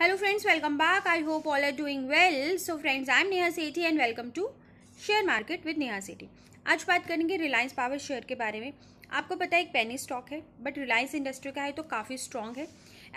hello friends welcome back I hope all are doing well so friends I am Neha Sethi and welcome to share market with Neha Sethi आज बात करेंगे Reliance power share के बारे में आपको पता है एक पेनी स्टॉक है बट रिलायंस इंडस्ट्री का है तो काफ़ी स्ट्रॉन्ग है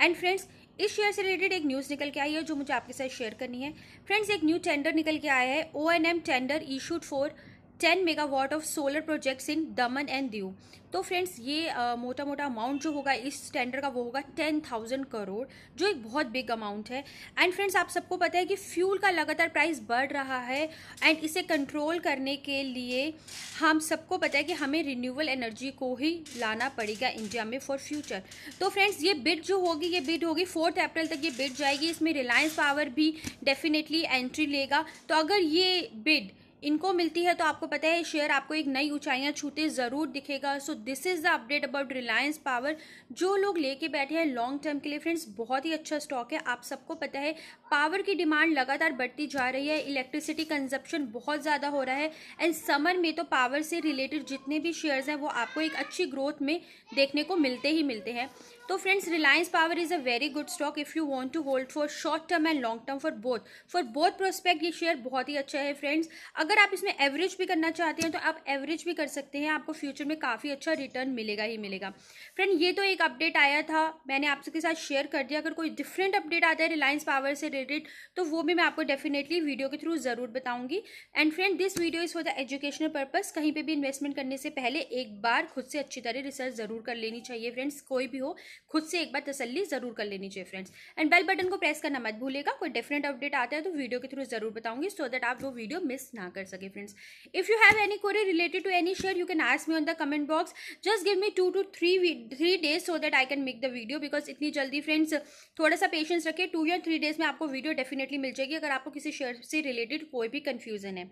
एंड फ्रेंड्स इस शेयर से रिलेटेड एक न्यूज़ निकल के आई है जो मुझे आपके साथ शेयर करनी है फ्रेंड्स एक न्यू टेंडर निकल के आया है O N M tender issued for ten megawatt of solar projects in Daman and Diu तो फ्रेंड्स ये आ, मोटा मोटा अमाउंट जो होगा इस टेंडर का वो होगा टेन थाउजेंड करोड़ जो एक बहुत बिग अमाउंट है एंड फ्रेंड्स आप सबको पता है कि फ्यूल का लगातार प्राइस बढ़ रहा है एंड इसे कंट्रोल करने के लिए हम सबको पता है कि हमें रिन्यूबल एनर्जी को ही लाना पड़ेगा इंडिया में फॉर फ्यूचर तो फ्रेंड्स ये बिड जो होगी ये बिड होगी फोर्थ अप्रैल तक ये बिड जाएगी इसमें रिलायंस पावर भी डेफिनेटली एंट्री लेगा तो अगर ये बिड इनको मिलती है तो आपको पता है शेयर आपको एक नई ऊंचाइयां छूते ज़रूर दिखेगा so this is the update about Reliance power जो लोग लेके बैठे हैं लॉन्ग टर्म के लिए फ्रेंड्स बहुत ही अच्छा स्टॉक है आप सबको पता है पावर की डिमांड लगातार बढ़ती जा रही है इलेक्ट्रिसिटी कंजप्शन बहुत ज़्यादा हो रहा है एंड समर में तो पावर से रिलेटेड जितने भी शेयर हैं वो आपको एक अच्छी ग्रोथ में देखने को मिलते ही मिलते हैं तो friends Reliance power is a very good stock if you want to hold for short term and long term for both for both prospect ये शेयर बहुत ही अच्छा है फ्रेंड्स अगर आप इसमें एवरेज भी करना चाहते हैं तो आप एवरेज भी कर सकते हैं आपको फ्यूचर में काफ़ी अच्छा रिटर्न मिलेगा ही मिलेगा फ्रेंड ये तो एक अपडेट आया था मैंने आप सबके साथ शेयर कर दिया अगर कोई डिफरेंट अपडेट आता है रिलायंस पावर से रिलेटेड तो वो भी मैं आपको डेफिनेटली वीडियो के थ्रू ज़रूर बताऊंगी and friend this video is for the educational purpose कहीं पर भी इन्वेस्टमेंट करने से पहले एक बार खुद से अच्छी तरह रिसर्च ज़रूर कर लेनी चाहिए फ्रेंड्स कोई भी हो खुद से एक बार तसली ज़रूर कर लेनी चाहिए फ्रेंड्स एंड बेल बटन को प्रेस करना मत भूलेगा कोई डिफरेंट अपडेट आता है तो वीडियो के थ्रू ज़रूर बताऊँगी सो दैट आप वो वीडियो मिस ना कर सके friends if you have any query related to any share you can ask me on the comment box just give me two two three three days so that I can make the video because इतनी जल्दी friends थोड़ा सा patience रखिए to या three days में आपको video definitely मिल जाएगी अगर आपको किसी शेयर से रिलेटेड कोई भी कन्फ्यूजन है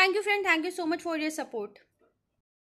thank you friend thank you so much for your support